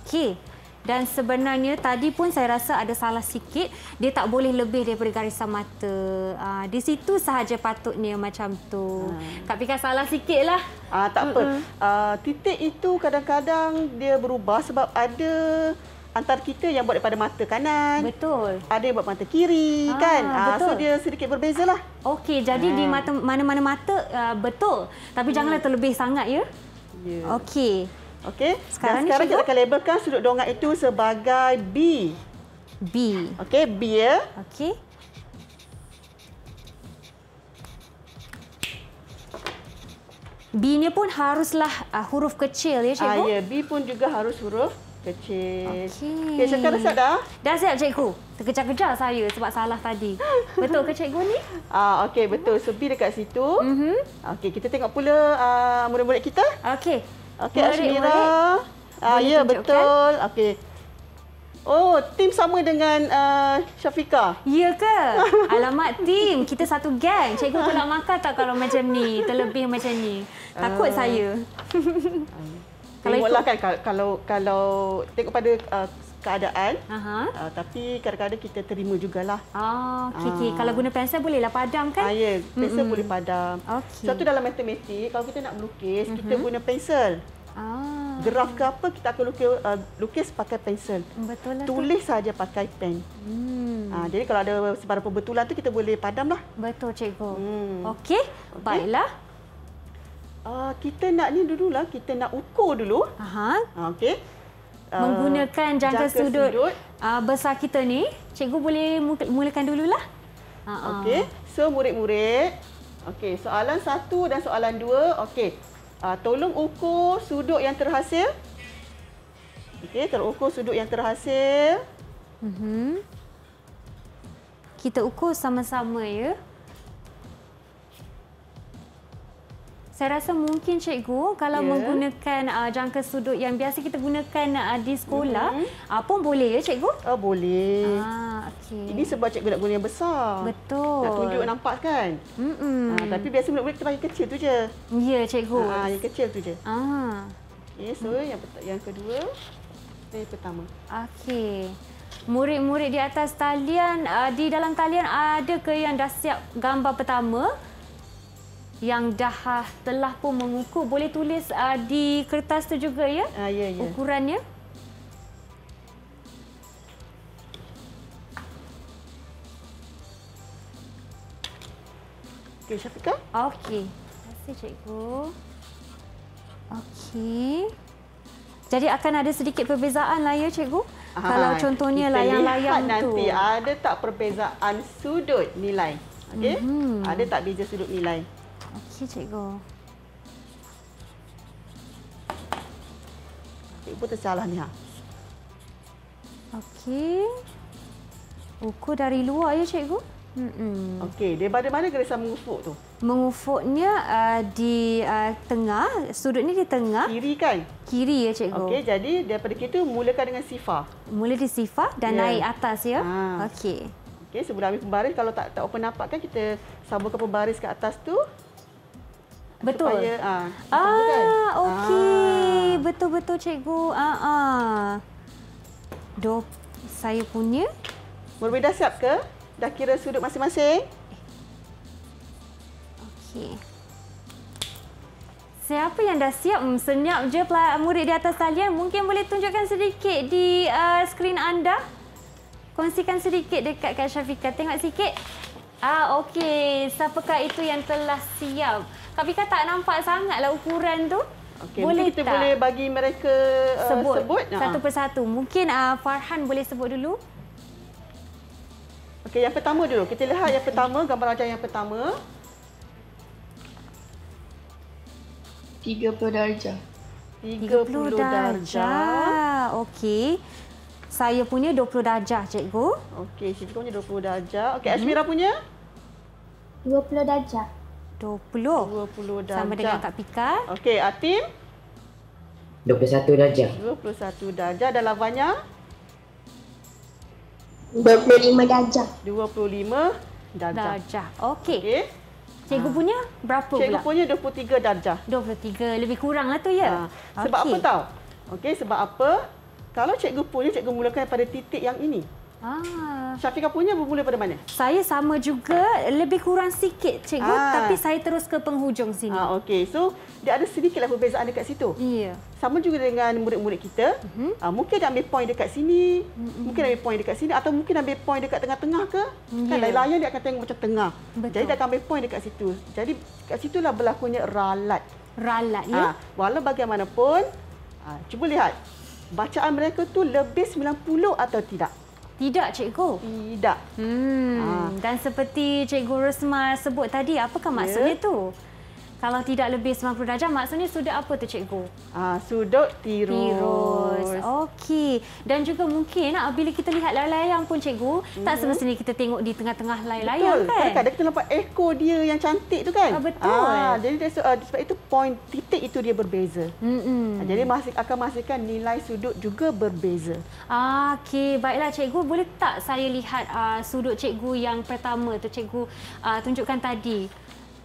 Okey dan sebenarnya tadi pun saya rasa ada salah sikit dia tak boleh lebih daripada garisan mata ha, di situ sahaja patutnya macam tu ha. tapi kan salah sikitlah lah ha, tak apa uh -huh. ha, titik itu kadang-kadang dia berubah sebab ada antara kita yang buat daripada mata kanan. Betul. Ada yang buat mata kiri ha, kan. Ah so dia sedikit berbeza lah Okey, jadi ha. di hmm. mata mana-mana mata uh, betul. Tapi hmm. janganlah terlebih sangat ya. Ya. Yeah. Okey. Okey. Sekarang, Dan sekarang kita akan labelkan sudut dongak itu sebagai B. B. Okey, B ya. Okey. B ni pun haruslah uh, huruf kecil ya, cikgu. Ah ya, B pun juga harus huruf kecil. Okey. Okey, sekarang siap dah? Dah siap, cikgu. Terkejar-kejar saya sebab salah tadi. betul ke cikgu ni? Ah okey, betul. So B dekat situ. Mhm. Mm okey, kita tengok pula a uh, murid-murid kita. Okey. Okey Ashmira. Ah ya betul. Kan? Okey. Oh, tim sama dengan uh, ah, Syafika. Ya ke? Alamat tim, kita satu geng. Cikgu pula makan tak kalau macam ni, terlebih macam ni. Takut uh, saya. Uh, kalau ikut... kalau kalau kalau tengok pada uh, keadaan uh uh, tapi kadang-kadang kita terima jugalah. Ah, okay, uh. Ah. kalau guna pensel bolehlah padam kan? Ah, ya, pensel mm-hmm. boleh padam. Okay. Satu dalam matematik, kalau kita nak melukis, mm-hmm. kita guna pensel. Ah. Graf ke apa kita akan lukis, uh, lukis pakai pensel. Mm, betul lah. Tulis saja pakai pen. Hmm. Ah, jadi kalau ada sebarang pembetulan tu kita boleh padamlah. Betul cikgu. Hmm. Okey, okay. baiklah. Uh, kita nak ni dululah, kita nak ukur dulu. Aha. Uh, Okey. Eh, menggunakan jangka, jangka sudut, sudut. Uh, besar kita ni. Cikgu boleh mulakan dululah. Uh -uh. Okey. So murid-murid, okey, soalan satu dan soalan dua, okey. Uh, tolong ukur sudut yang terhasil. Okey, terukur sudut yang terhasil. Mhm. Uh -huh. Kita ukur sama-sama ya. Saya rasa mungkin cikgu kalau yeah. menggunakan uh, jangka sudut yang biasa kita gunakan uh, di sekolah, mm -hmm. uh, pun boleh ya cikgu? Uh, boleh. Ah, okay. Ini sebab cikgu nak guna yang besar. Betul. Nak tunjuk nampak kan? Mm -mm. Uh, tapi biasa mula-mula kita pakai kecil tu je. Ya yeah, cikgu. Uh, yang kecil tu je. Ah. Okay, ya, so mm. yang, yang kedua, yang pertama. Okey. Murid-murid di atas talian, uh, di dalam talian ada ke yang dah siap gambar pertama? yang dah telah pun mengukur boleh tulis uh, di kertas tu juga ya, uh, ya, ya. ukurannya Okey Syafika okey terima kasih cikgu okey jadi akan ada sedikit perbezaan lah ya cikgu Aha, kalau contohnya layang-layang tu nanti ada tak perbezaan sudut nilai okey mm -hmm. ada tak beza sudut nilai 起这个，又不得下了你啊？Okay, ukur dari luar ya cikgu. Mm-mm. Okay, daripada mana gerisa mengufuk tu? Mengufuknya uh, di uh, tengah, sudut ni di tengah. Kiri kan? Kiri ya cikgu. Okey, jadi daripada situ mulakan dengan sifar. Mula di sifar dan yeah. naik atas ya. Ha. Okey. Okey, sebelum ambil pembaris kalau tak tak apa nampak kan kita sambungkan pembaris ke atas tu. Betul. Supaya, ah, ah kan? okey. Ah. Betul-betul cikgu. Ah, ah. Do saya punya. Berbeda siap ke? Dah kira sudut masing-masing? Okey. Siapa yang dah siap? Hmm, senyap je murid di atas talian. Mungkin boleh tunjukkan sedikit di uh, skrin anda. Kongsikan sedikit dekat Kak Syafiqah. Tengok sikit. Ah, Okey, siapakah itu yang telah siap? Tapi kan tak nampak sangatlah ukuran tu. Okay, boleh kita tak? boleh bagi mereka uh, sebut. sebut ha. satu persatu. Mungkin uh, Farhan boleh sebut dulu. Okey, yang pertama dulu. Kita lihat yang pertama, gambar rajah yang pertama. 30 darjah. 30 darjah. Okey. Saya punya 20 darjah, cikgu. Okey, cikgu punya 20 darjah. Okey, Azmira mhm. punya? 20 darjah. 20 darjah. Sama dengan Kak Pika. Okey, Atim. 21 darjah. 21 darjah. Dalam banyak? 25 darjah. 25 darjah. darjah. Okey. Okay. Cikgu ah. punya berapa Cikgu pula? Cikgu punya 23 darjah. 23. Lebih kurang lah tu ya? Ha. Sebab okay. apa tahu? Okey, sebab apa? Kalau cikgu punya, cikgu mulakan pada titik yang ini. Ah. Syafiqah punya bermula pada mana? Saya sama juga, lebih kurang sikit cikgu, ah. tapi saya terus ke penghujung sini. Ah, okey. So, dia ada sedikitlah perbezaan dekat situ. Iya. Yeah. Sama juga dengan murid-murid kita. Uh mhm. ah, -huh. Mungkin dia ambil poin dekat sini, uh mhm. -huh. mungkin ambil poin dekat sini atau mungkin ambil poin dekat tengah-tengah ke? Yeah. Kan layan dia akan tengok macam tengah. Betul. Jadi dia akan ambil poin dekat situ. Jadi dekat situlah berlakunya ralat. Ralat ya. Ah, walau bagaimanapun, ah, cuba lihat. Bacaan mereka tu lebih 90 atau tidak? Tidak, Cikgu. Tidak. Hmm. Ha. Dan seperti Cikgu Rosmar sebut tadi, apakah maksudnya itu? Ya. Yeah. Kalau tidak lebih 90 darjah, maksudnya sudut apa tu cikgu? Ah, sudut tirus. Tirus. Okey. Dan juga mungkin nak ah, bila kita lihat layang-layang pun cikgu, mm -hmm. tak mhm. semestinya kita tengok di tengah-tengah layang-layang kan? Betul. Kadang-kadang kita nampak ekor dia yang cantik tu kan? Ah, betul. Ah, jadi so, uh, ah, sebab itu point titik itu dia berbeza. Mm -hmm. Jadi masih akan menghasilkan nilai sudut juga berbeza. Ah, Okey. Baiklah cikgu, boleh tak saya lihat uh, sudut cikgu yang pertama tu cikgu uh, tunjukkan tadi?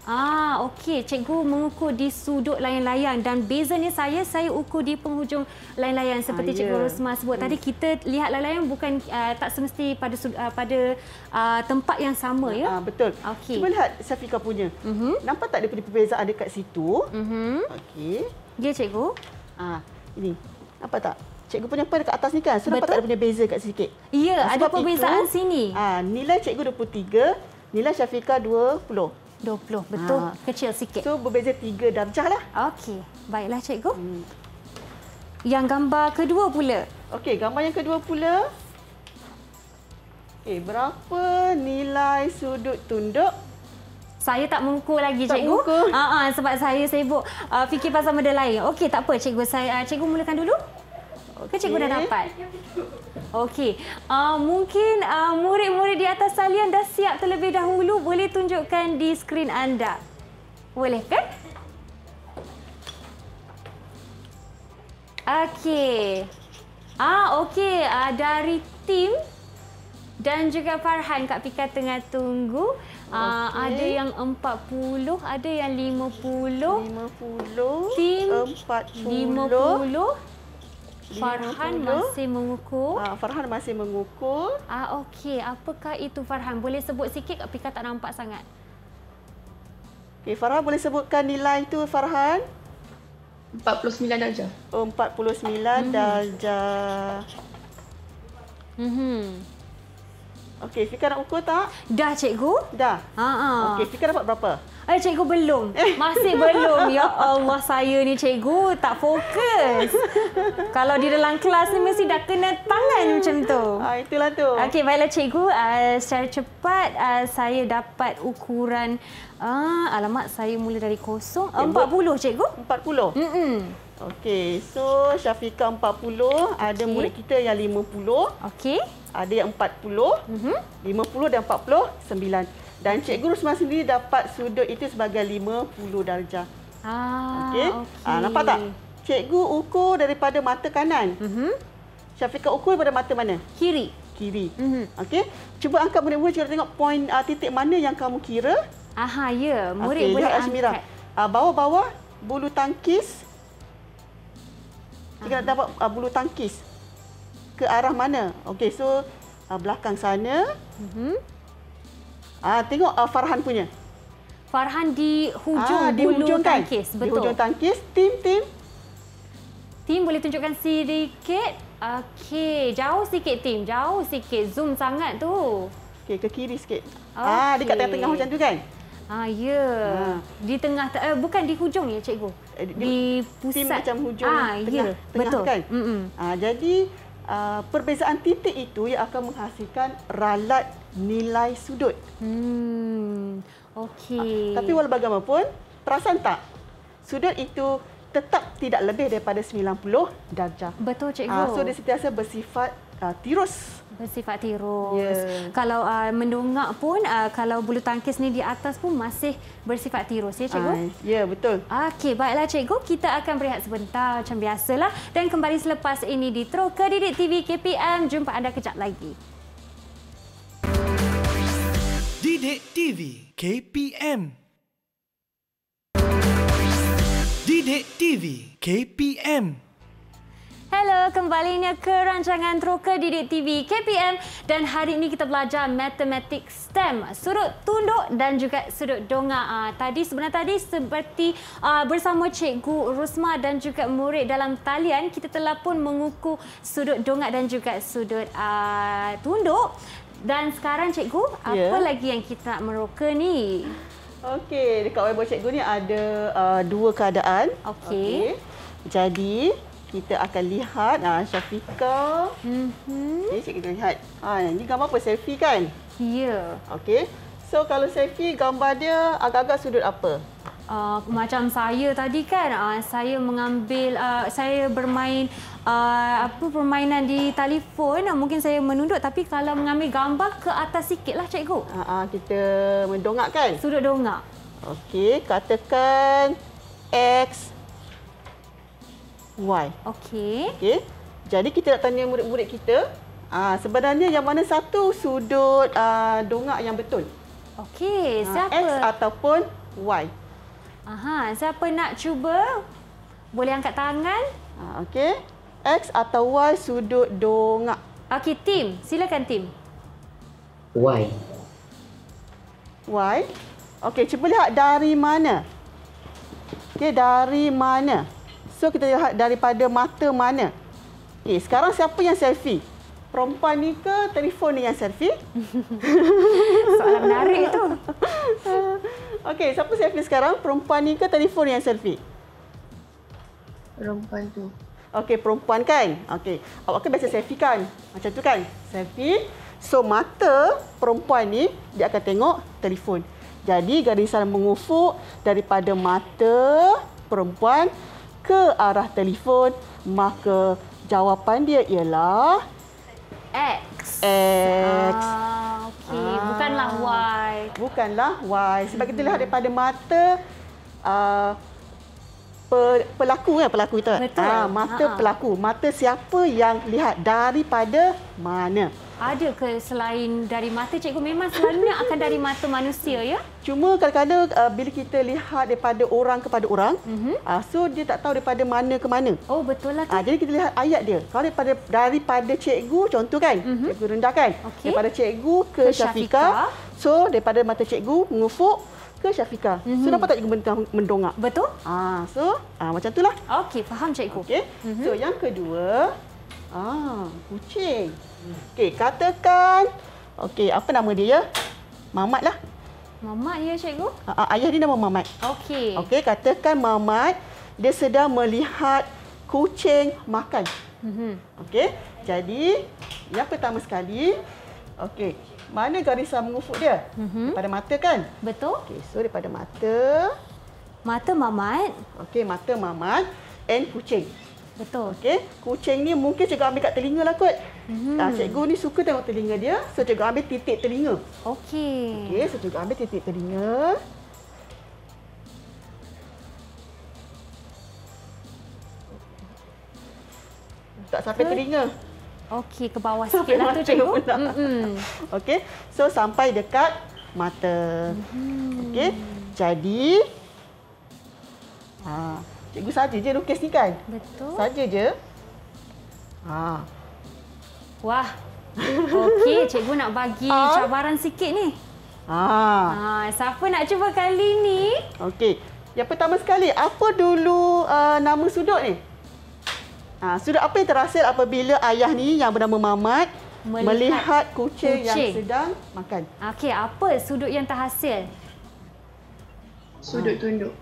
Ah, okey. Cikgu mengukur di sudut layang-layang dan bezanya saya, saya ukur di penghujung layang-layang seperti ah, Cikgu yeah. Rosma sebut. Tadi yes. Hmm. kita lihat layang-layang bukan uh, tak semesti pada uh, pada uh, tempat yang sama. ya. Ah, betul. Okay. Cuba lihat Safika punya. Uh mhm. -huh. Nampak tak ada perbezaan dekat situ? Uh mhm. -huh. Okey. Ya, Cikgu. Ah, ini. Nampak tak? Cikgu punya apa dekat atas ni kan? So, betul? tak ada punya beza dekat sikit? Ya, Sebab ada perbezaan itu, sini. Ah, nilai Cikgu 23, nilai Safika 20. 20, betul. Ha. Kecil sikit. So berbeza 3 darjah lah. Okey. Baiklah cikgu. Hmm. Yang gambar kedua pula. Okey, gambar yang kedua pula. Okey, berapa nilai sudut tunduk? Saya tak mengukur lagi tak cikgu. Ha uh -huh, sebab saya sibuk uh, fikir pasal benda lain. Okey, tak apa cikgu. Saya uh, cikgu mulakan dulu. Okey, cikgu dah dapat. Okey. Uh, mungkin uh, murid-murid uh, di atas salian dah siap terlebih dahulu. Boleh tunjukkan di skrin anda. Boleh kan? Okey. Ah, Okey, uh, dari tim dan juga Farhan, Kak Pika tengah tunggu. Ah, okay. Uh, ada yang empat puluh, ada yang 50. 50. Tim 40. puluh. Farhan masih mengukur. Ah, Farhan masih mengukur. Ah, okey. Apakah itu Farhan? Boleh sebut sikit ke Pika tak nampak sangat? Okey, Farhan boleh sebutkan nilai itu Farhan? 49 darjah. Oh, 49 hmm. darjah. Mhm. Okey, Fika nak ukur tak? Dah, cikgu. Dah? Haa. Ha. Okey, Fika dapat berapa? Eh, cikgu belum. Masih belum. Ya Allah, saya ni cikgu tak fokus. Kalau di dalam kelas ni mesti dah kena tangan macam tu. Ah, itulah tu. Okey, baiklah cikgu. Uh, secara cepat uh, saya dapat ukuran... Uh, ah, alamat, saya mula dari kosong. Empat puluh cikgu. 40? Mm -mm. Okey, so Syafiqah empat puluh. Ada murid kita yang puluh. Okey ada yang 40, uh-huh. 50 dan 49. Dan okay. cikgu Rusman sendiri dapat sudut itu sebagai 50 darjah. Ah, okey. Okay. Ah, nampak tak? Cikgu ukur daripada mata kanan. Uh-huh. Syafiqah ukur daripada mata mana? Kiri. Kiri. Uh-huh. Okey. Cuba angkat murid-murid cikgu tengok poin uh, ah, titik mana yang kamu kira. Aha, ya. Murid okay. boleh Lihat, angkat. Uh, bawah-bawah bulu tangkis. Kita uh-huh. dapat uh, bulu tangkis ke arah mana. Okey, so uh, belakang sana. Uh-huh. Uh, tengok uh, Farhan punya. Farhan di hujung, ah, di hujung bulu kan? tangkis. Betul. Di hujung tangkis. Tim, Tim. Tim boleh tunjukkan sedikit. Okey, jauh sikit Tim. Jauh sikit. Zoom sangat tu. Okey, ke kiri sikit. Okay. Ah, dekat tengah-tengah macam tu kan? Ah, ya. Yeah. Ah. Di tengah, eh, bukan di hujung ya, Cikgu? Eh, di, di pusat. Tim macam hujung ah, ya. tengah, yeah. tengah Betul. kan? Mm-mm. Ah, jadi, Uh, perbezaan titik itu yang akan menghasilkan ralat nilai sudut. Hmm. Okey. Uh, tapi bagaimanapun, perasan tak? Sudut itu tetap tidak lebih daripada 90 darjah. Betul cikgu. Uh, so dia sentiasa bersifat uh, tirus bersifat tirus. Yeah. Kalau uh, mendongak pun uh, kalau bulu tangkis ni di atas pun masih bersifat tirus ah, ya cikgu. ya yeah, betul. Okey baiklah cikgu kita akan berehat sebentar macam biasalah dan kembali selepas ini di Troka Didik TV KPM jumpa anda kejap lagi. Didik TV KPM Didik TV KPM Hello, kembalinya ke rancangan Troka Didik TV KPM dan hari ini kita belajar matematik stem, sudut tunduk dan juga sudut donga. Uh, tadi sebenarnya tadi seperti uh, bersama Cikgu Rusma dan juga murid dalam talian kita telah pun menguku sudut donga dan juga sudut uh, tunduk. Dan sekarang Cikgu, yeah. apa ya. lagi yang kita nak meroka ni? Okey, dekat whiteboard Cikgu ni ada uh, dua keadaan. Okey. Okay. Jadi kita akan lihat ah Syafika. Mhm. Mm okay, kita lihat. Ah ha, ini gambar apa selfie kan? Ya. Yeah. Okey. So kalau selfie gambar dia agak-agak sudut apa? Uh, macam saya tadi kan uh, saya mengambil uh, saya bermain uh, apa permainan di telefon uh, mungkin saya menunduk tapi kalau mengambil gambar ke atas sikitlah cikgu. Uh, uh, kita mendongak kan? Sudut dongak. Okey, katakan X Y. Okey. Okey. Jadi kita nak tanya murid-murid kita, aa, ah, sebenarnya yang mana satu sudut aa, ah, dongak yang betul? Okey, ah, siapa? X ataupun Y. Aha, siapa nak cuba? Boleh angkat tangan. Okey. X atau Y sudut dongak. Okey, Tim. Silakan, Tim. Y. Y. Okey, cuba lihat dari mana. Okey, dari mana. So kita lihat daripada mata mana. Okay, eh, sekarang siapa yang selfie? Perempuan ni ke telefon ni yang selfie? Soalan menarik tu. Okey, siapa selfie sekarang? Perempuan ni ke telefon yang selfie? Perempuan tu. Okey, perempuan kan? Okey. Awak kan biasa selfie kan? Macam tu kan? Selfie. So mata perempuan ni dia akan tengok telefon. Jadi garisan mengufuk daripada mata perempuan ke arah telefon, maka jawapan dia ialah X. X. Ah, okey, ah. bukanlah Y. Bukanlah Y. Sebab kita lihat daripada mata uh, pelaku kan pelaku itu. Kan? Ah, mata ah, ah. pelaku, mata siapa yang lihat daripada mana? ada ke selain dari mata cikgu memang selalunya akan dari mata manusia ya cuma kadang-kadang uh, bila kita lihat daripada orang kepada orang uh-huh. uh, so dia tak tahu daripada mana ke mana oh betul lah uh, jadi kita lihat ayat dia kalau daripada daripada cikgu contoh kan uh-huh. cikgu rendah kan okay. daripada cikgu ke, ke Syafika. so daripada mata cikgu mengufuk ke Syafika. Mm-hmm. So mhm. nampak tak cikgu mendongak? Betul. Ah, so ah, macam itulah. Okey, faham cikgu. Okey. Mm-hmm. So yang kedua, ah, kucing. Okey, katakan okey, apa nama dia ya? Mamat lah. Mamat ya cikgu? Ha, ayah ni nama Mamat. Okey. Okey, katakan Mamat dia sedang melihat kucing makan. Mhm. Okey. Jadi, yang pertama sekali okey, mana garisan mengufuk dia? Mhm. Pada mata kan? Betul. Okey, so daripada mata mata Mamat. Okey, mata Mamat and kucing. Betul. Okey, kucing ni mungkin cikgu ambil kat telinga lah kot. Mm -hmm. Cikgu ni suka tengok telinga dia, so cikgu ambil titik telinga. Okey. Okey, so cikgu ambil titik telinga. Tak sampai telinga. Okey, ke bawah sikit lah tu cikgu. Mm -hmm. Okey, so sampai dekat mata. Mm -hmm. Okey, jadi... Haa. Cikgu saja je lukis ni kan? Betul. Saja je. Ha. Wah. Okey, cikgu nak bagi ha? cabaran sikit ni. Ha. ha. siapa nak cuba kali ni? Okey. Yang pertama sekali, apa dulu uh, nama sudut ni? Ha, sudut apa yang terhasil apabila ayah ni yang bernama Mamat melihat, melihat kucing, kucing, yang sedang makan? Okey, apa sudut yang terhasil? Sudut ha. tunduk.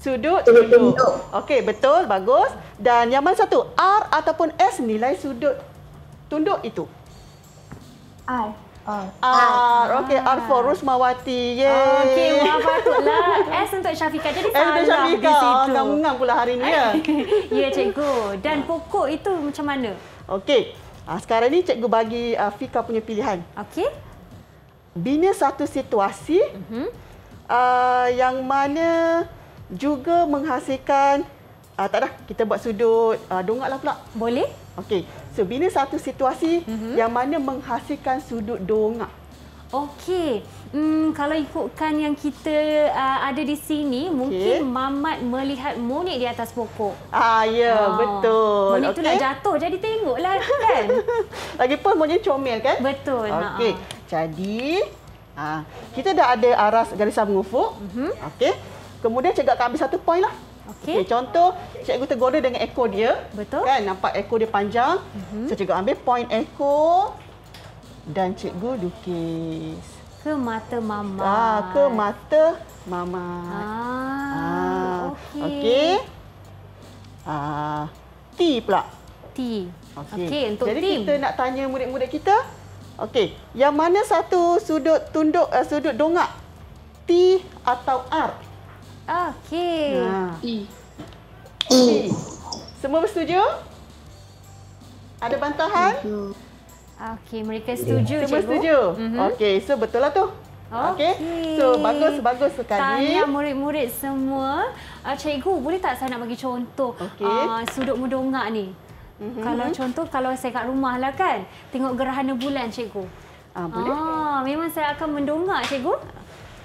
Sudut, sudut. Okey, betul, bagus. Dan yang mana satu? R ataupun S nilai sudut tunduk itu? R. R. Ah. Okey, R for Rusmawati. Yeay. Okey, wah patutlah. S untuk Syafiqah. Jadi salah di situ. Oh, ngam-ngam pula hari ini. Ya, ya cikgu. Dan ah. pokok itu macam mana? Okey. Ah, sekarang ni cikgu bagi uh, Fika punya pilihan. Okey. Bina satu situasi uh -huh. uh, yang mana juga menghasilkan uh, tak dah kita buat sudut uh, ah, dongaklah pula. Boleh? Okey. So bina satu situasi mm-hmm. yang mana menghasilkan sudut dongak. Okey. Hmm kalau ikutkan yang kita uh, ada di sini okay. mungkin Mamat melihat monyet di atas pokok. Ah ya, oh. betul. Monyet okay. tu nak jatuh jadi tengoklah kan. Lagipun monyet comel kan? Betul. Okey. Jadi Ha. Kita dah ada aras garisan mengufuk. Mm-hmm. Okey. Kemudian cikgu akan ambil satu point lah. Okey. Okay, contoh, cikgu tergoda dengan ekor dia. Betul. Kan, nampak ekor dia panjang. Uh mhm. -huh. So, cikgu ambil point ekor dan cikgu lukis. Ke mata mama. Ah, ke mata mama. Ah, ah. okey. Okay. Ah, T pula. T. Okey, okay, untuk Jadi team. kita nak tanya murid-murid kita. Okey, yang mana satu sudut tunduk uh, sudut dongak? T atau R? Okey. E. E. Semua bersetuju? Ada bantahan? Okey, mereka setuju. Semua cikgu. setuju? Mhm. Okey, so betul lah tu. Okey. Okay. So bagus bagus sekali. Tanya murid-murid semua. Uh, cikgu, boleh tak saya nak bagi contoh okay. uh, ah, sudut mudongak ni? Mm-hmm. Kalau contoh kalau saya kat rumah lah kan, tengok gerhana bulan cikgu. Ah, boleh. Ah, memang saya akan mendongak cikgu.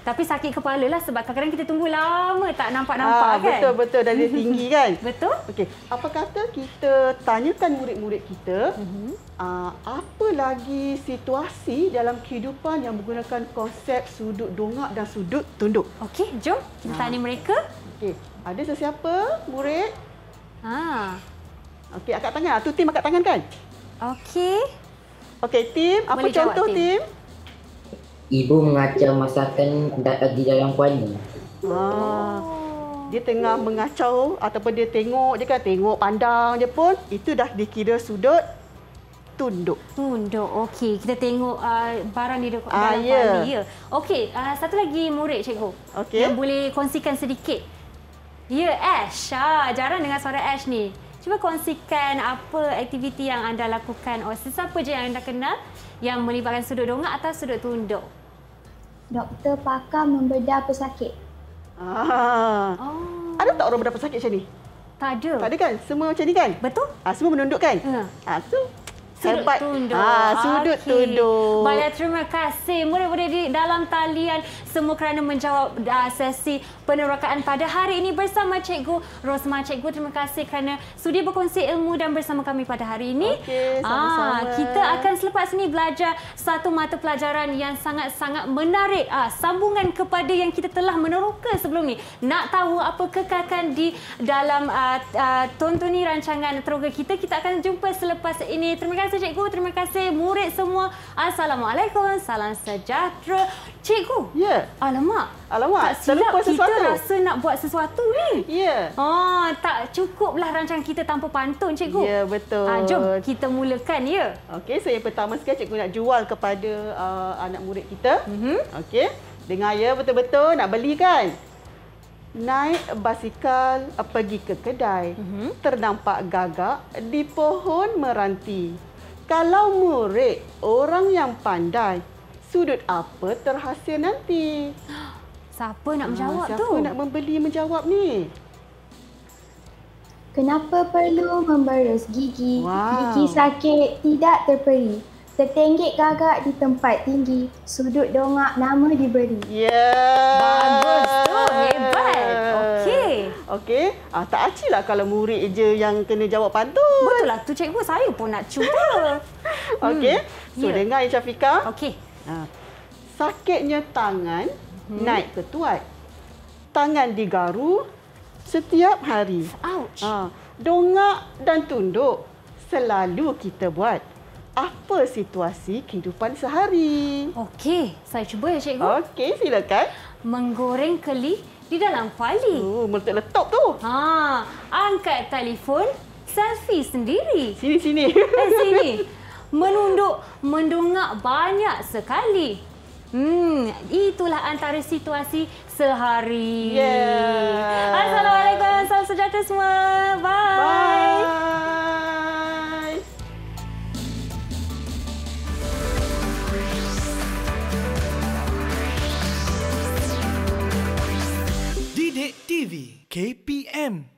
Tapi sakit kepala lah sebab kadang-kadang kita tunggu lama tak nampak-nampak ha, kan? Betul, betul. Dari tinggi kan? betul. Okey, apa kata kita tanyakan murid-murid kita, uh-huh. uh, apa lagi situasi dalam kehidupan yang menggunakan konsep sudut dongak dan sudut tunduk? Okey, jom kita ha. tanya mereka. Okey, ada sesiapa murid? Ha. Okey, angkat tangan. Itu tim angkat tangan kan? Okey. Okey, tim. Apa Boleh contoh, tim? tim? ibu mengacau masakan di dalam kuali. Ah. Dia tengah mengacau ataupun dia tengok dia kan, tengok pandang je pun, itu dah dikira sudut tunduk. Tunduk. Okey, kita tengok uh, barang di dalam ah, ya. Ya. Okey, uh, satu lagi murid cikgu. Okay. Yang boleh kongsikan sedikit. Ya, Ash. Ah, jarang dengar suara Ash ni. Cuba kongsikan apa aktiviti yang anda lakukan. Oh, sesiapa je yang anda kenal yang melibatkan sudut dongak atau sudut tunduk? Doktor pakar membedah pesakit. Ah. Oh. Ada tak orang bedah pesakit macam ni? Tak ada. Tak ada kan? Semua macam ni kan? Betul. Ah, semua menunduk kan? Ha. Ah, so sudut tunduk. Ah, sudut okay. tunduk. Banyak terima kasih murid-murid di dalam talian semua kerana menjawab uh, sesi penerokaan pada hari ini bersama Cikgu Rosma. Cikgu terima kasih kerana sudi berkongsi ilmu dan bersama kami pada hari ini. Okey, sama-sama. Ah, kita akan selepas ini belajar satu mata pelajaran yang sangat-sangat menarik. Ah, sambungan kepada yang kita telah meneroka sebelum ini. Nak tahu apa kekakan di dalam uh, ah, uh, ah, tontoni rancangan teroka kita, kita akan jumpa selepas ini. Terima kasih kasih cikgu, terima kasih murid semua. Assalamualaikum, salam sejahtera. Cikgu. Ya. Yeah. Alamak. Alamak, terlupa sesuatu. Kita rasa nak buat sesuatu ni. Ya. Yeah. Ah, tak cukuplah rancang kita tanpa pantun cikgu. Ya, yeah, betul. Ah, jom kita mulakan ya. Okey, so yang pertama sekali cikgu nak jual kepada uh, anak murid kita. Mm -hmm. Okey. Dengar ya betul-betul nak beli kan? Naik basikal uh, pergi ke kedai. Mm -hmm. Ternampak gagak di pohon meranti. Kalau murid orang yang pandai, sudut apa terhasil nanti? Siapa nak ah, menjawab siapa tu? Siapa nak membeli menjawab ni? Kenapa perlu memberus gigi? Wow. Gigi sakit tidak terperi. Tertenggik gagak di tempat tinggi, sudut dongak nama diberi. Ya. Yeah. Bagus tu, hebat. Okey. Okey. Ah tak lah kalau murid je yang kena jawab pantun. Betul lah tu cikgu saya pun nak cuba. Okey. Hmm. So yeah. dengar ya Syafika. Okey. Ah, sakitnya tangan hmm. naik ke tuat. Tangan digaru setiap hari. Ouch. Ha. Dongak dan tunduk selalu kita buat. Apa situasi kehidupan sehari? Okey, saya cuba ya cikgu. Okey, silakan. Menggoreng keli di dalam kuali. Oh, meletup-letup tu. Ha, angkat telefon selfie sendiri. Sini sini. Eh, sini. Menunduk, mendongak banyak sekali. Hmm, itulah antara situasi sehari. Yeah. Assalamualaikum, salam sejahtera semua. Bye. Bye. KPM